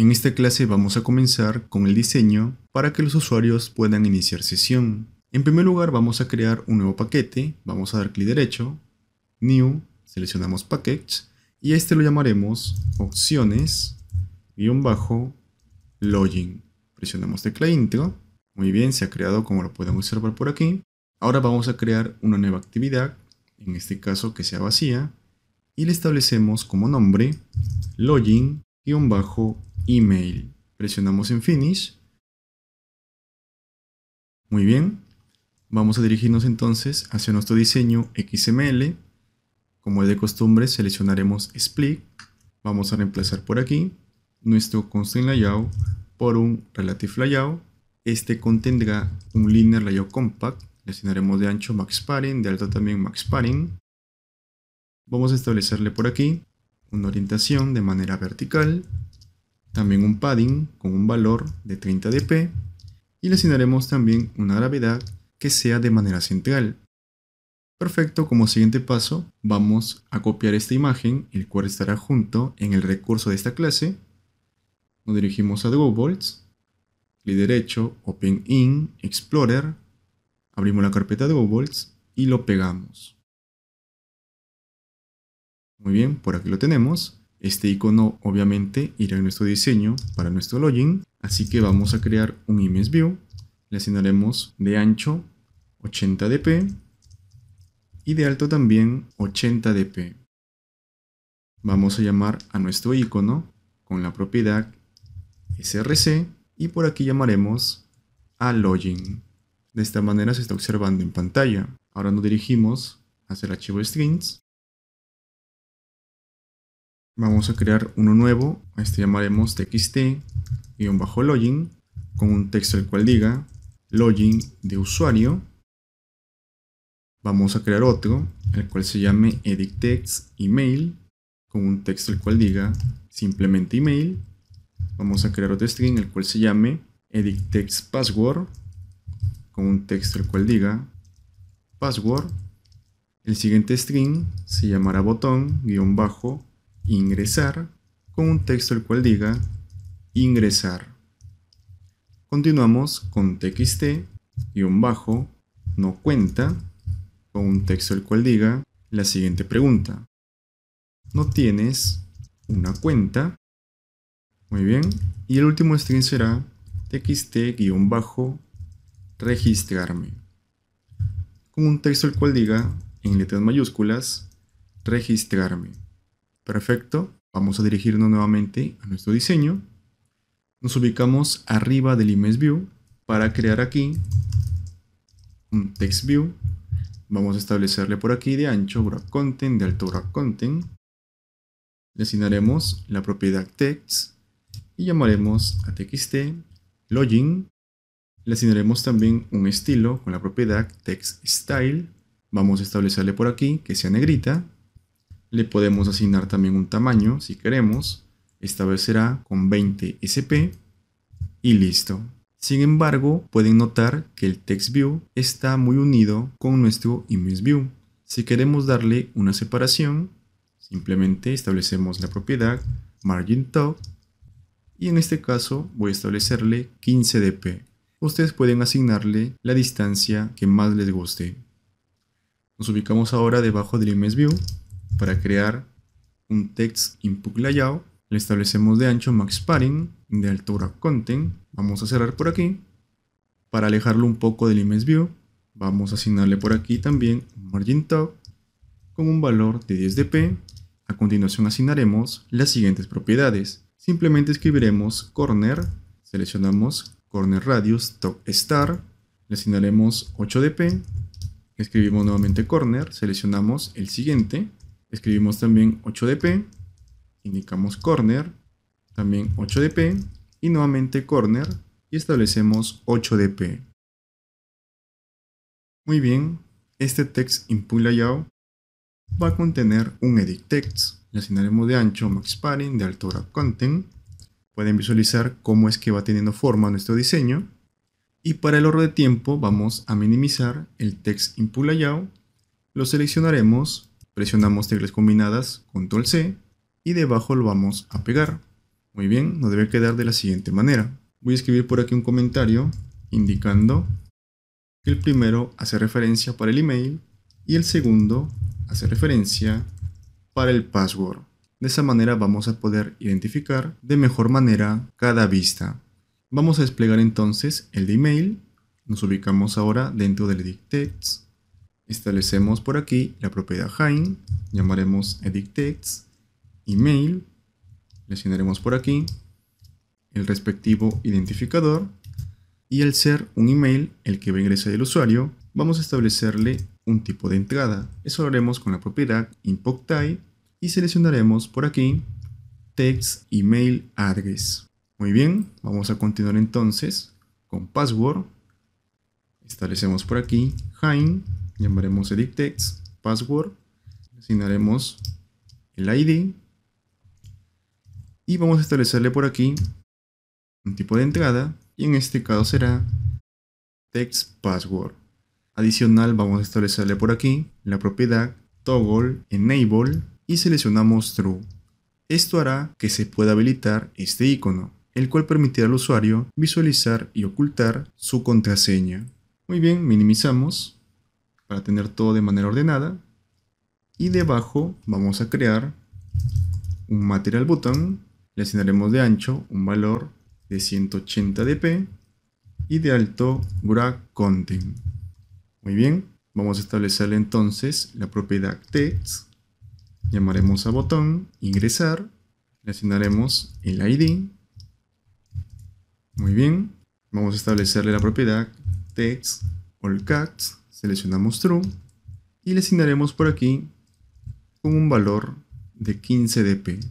En esta clase vamos a comenzar con el diseño para que los usuarios puedan iniciar sesión. En primer lugar vamos a crear un nuevo paquete, vamos a dar clic derecho, New, seleccionamos Package y este lo llamaremos Opciones, bajo, Login. Presionamos tecla Intro, muy bien, se ha creado como lo pueden observar por aquí. Ahora vamos a crear una nueva actividad, en este caso que sea vacía, y le establecemos como nombre login bajo email. Presionamos en Finish. Muy bien. Vamos a dirigirnos entonces hacia nuestro diseño XML. Como es de costumbre, seleccionaremos Split. Vamos a reemplazar por aquí nuestro Constant Layout por un Relative Layout. Este contendrá un Linear Layout Compact. Le de ancho Max Padding, de alto también Max Padding. Vamos a establecerle por aquí una orientación de manera vertical también un padding con un valor de 30 dp y le asignaremos también una gravedad que sea de manera central. Perfecto, como siguiente paso vamos a copiar esta imagen, el cual estará junto en el recurso de esta clase. Nos dirigimos a Dropbox clic derecho, Open in, Explorer, abrimos la carpeta Dropbox y lo pegamos. Muy bien, por aquí lo tenemos. Este icono obviamente irá en nuestro diseño para nuestro login, así que vamos a crear un image view. Le asignaremos de ancho 80 dp y de alto también 80 dp. Vamos a llamar a nuestro icono con la propiedad src y por aquí llamaremos a login. De esta manera se está observando en pantalla. Ahora nos dirigimos hacia el archivo strings vamos a crear uno nuevo, este llamaremos txt-login, con un texto el cual diga login de usuario. Vamos a crear otro, el cual se llame edit text email, con un texto el cual diga simplemente email. Vamos a crear otro string, el cual se llame edit text password, con un texto el cual diga password. El siguiente string se llamará botón guión bajo ingresar con un texto el cual diga ingresar. Continuamos con txt y bajo no cuenta con un texto el cual diga la siguiente pregunta. ¿No tienes una cuenta? Muy bien. Y el último string será txt-registrarme. Con un texto el cual diga en letras mayúsculas registrarme. Perfecto, vamos a dirigirnos nuevamente a nuestro diseño. Nos ubicamos arriba del image view para crear aquí un text view. Vamos a establecerle por aquí de ancho wrap content, de alto wrap content. Le asignaremos la propiedad text y llamaremos a txt login. Le asignaremos también un estilo con la propiedad text style. Vamos a establecerle por aquí que sea negrita le podemos asignar también un tamaño si queremos. Esta vez será con 20 SP y listo. Sin embargo, pueden notar que el TextView está muy unido con nuestro ImageView. Si queremos darle una separación, simplemente establecemos la propiedad marginTop y en este caso voy a establecerle 15 dp. Ustedes pueden asignarle la distancia que más les guste. Nos ubicamos ahora debajo del ImageView para crear un text input layout, le establecemos de ancho max padding, de altura content, vamos a cerrar por aquí. Para alejarlo un poco del image view, vamos a asignarle por aquí también un margin top con un valor de 10 dp. A continuación asignaremos las siguientes propiedades. Simplemente escribiremos corner, seleccionamos corner radius top star, le asignaremos 8 dp, escribimos nuevamente corner, seleccionamos el siguiente, Escribimos también 8DP, indicamos corner, también 8DP y nuevamente corner y establecemos 8DP. Muy bien, este text input layout va a contener un edit text. Le asignaremos de ancho max padding de altura content. Pueden visualizar cómo es que va teniendo forma nuestro diseño. Y para el ahorro de tiempo vamos a minimizar el text input layout. Lo seleccionaremos Presionamos teclas combinadas Control C y debajo lo vamos a pegar. Muy bien, nos debe quedar de la siguiente manera. Voy a escribir por aquí un comentario indicando que el primero hace referencia para el email y el segundo hace referencia para el password. De esa manera vamos a poder identificar de mejor manera cada vista. Vamos a desplegar entonces el de email. Nos ubicamos ahora dentro del edit text Establecemos por aquí la propiedad Hain, llamaremos text email, le por aquí el respectivo identificador y al ser un email el que va a ingresar el usuario, vamos a establecerle un tipo de entrada. Eso lo haremos con la propiedad type y seleccionaremos por aquí text email address. Muy bien, vamos a continuar entonces con password. Establecemos por aquí hein llamaremos text e password, asignaremos el ID y vamos a establecerle por aquí un tipo de entrada y en este caso será text password. Adicional vamos a establecerle por aquí la propiedad toggle enable y seleccionamos true. Esto hará que se pueda habilitar este icono, el cual permitirá al usuario visualizar y ocultar su contraseña. Muy bien, minimizamos para tener todo de manera ordenada. Y debajo vamos a crear un material button, le asignaremos de ancho un valor de 180 dp y de alto gra content. Muy bien, vamos a establecerle entonces la propiedad text, llamaremos a botón, ingresar, le asignaremos el id. Muy bien, vamos a establecerle la propiedad text all cats seleccionamos true y le asignaremos por aquí con un valor de 15 dp.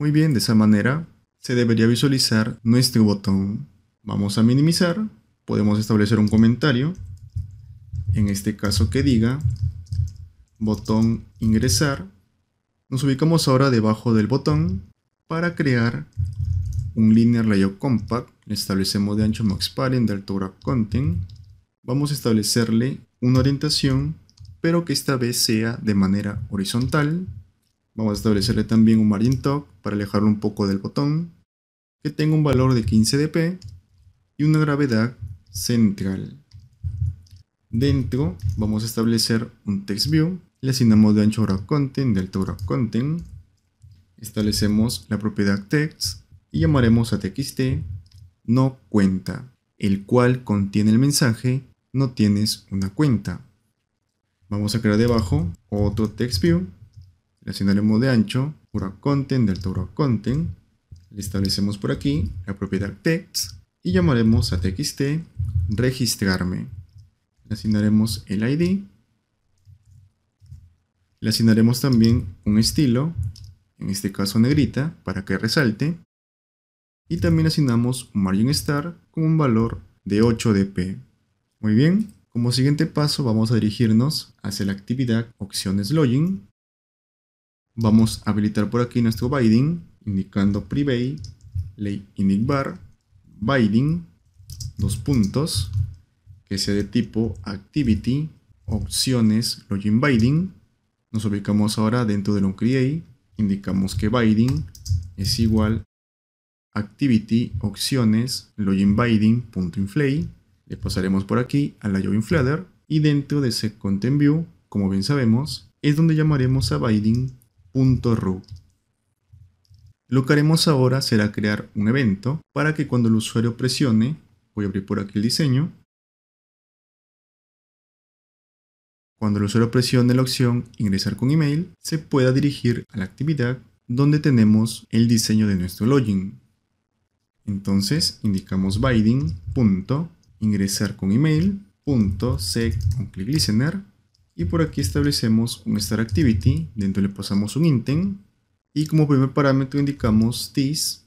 Muy bien, de esa manera se debería visualizar nuestro botón. Vamos a minimizar, podemos establecer un comentario, en este caso que diga botón ingresar. Nos ubicamos ahora debajo del botón para crear un linear layout compact. Le establecemos de ancho max parent de altura content. Vamos a establecerle una orientación, pero que esta vez sea de manera horizontal. Vamos a establecerle también un margin top para alejarlo un poco del botón, que tenga un valor de 15 dp y una gravedad central. Dentro vamos a establecer un text view, le asignamos de ancho graph content, de altura graph content, establecemos la propiedad text y llamaremos a txt no cuenta, el cual contiene el mensaje no tienes una cuenta. Vamos a crear debajo otro text view, asignaremos de ancho, pura content, del toro content, le establecemos por aquí la propiedad text y llamaremos a txt registrarme. Le asignaremos el ID, le asignaremos también un estilo, en este caso negrita, para que resalte, y también asignamos un margin star con un valor de 8 dp. Muy bien, como siguiente paso vamos a dirigirnos hacia la actividad opciones login. Vamos a habilitar por aquí nuestro binding, indicando private, ley init bar, binding, dos puntos, que sea de tipo activity, opciones login binding. Nos ubicamos ahora dentro de del Create. indicamos que binding es igual activity, opciones, login binding, punto le pasaremos por aquí a la Join Flutter y dentro de ese content view, como bien sabemos, es donde llamaremos a binding.ru. Lo que haremos ahora será crear un evento para que cuando el usuario presione, voy a abrir por aquí el diseño, Cuando el usuario presione la opción Ingresar con email, se pueda dirigir a la actividad donde tenemos el diseño de nuestro login. Entonces indicamos binding ingresar con email click listener y por aquí establecemos un star activity, dentro le pasamos un intent y como primer parámetro indicamos this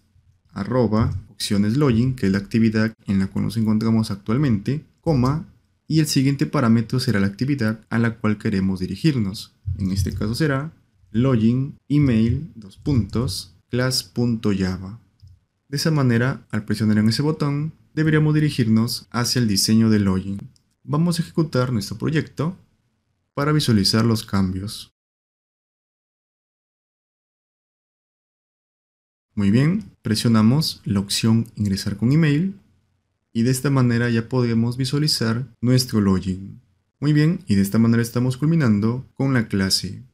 arroba opciones login, que es la actividad en la cual nos encontramos actualmente, coma y el siguiente parámetro será la actividad a la cual queremos dirigirnos. En este caso será login email dos puntos class.java. De esa manera, al presionar en ese botón, deberíamos dirigirnos hacia el diseño del login. Vamos a ejecutar nuestro proyecto para visualizar los cambios. Muy bien, presionamos la opción ingresar con email y de esta manera ya podemos visualizar nuestro login. Muy bien, y de esta manera estamos culminando con la clase.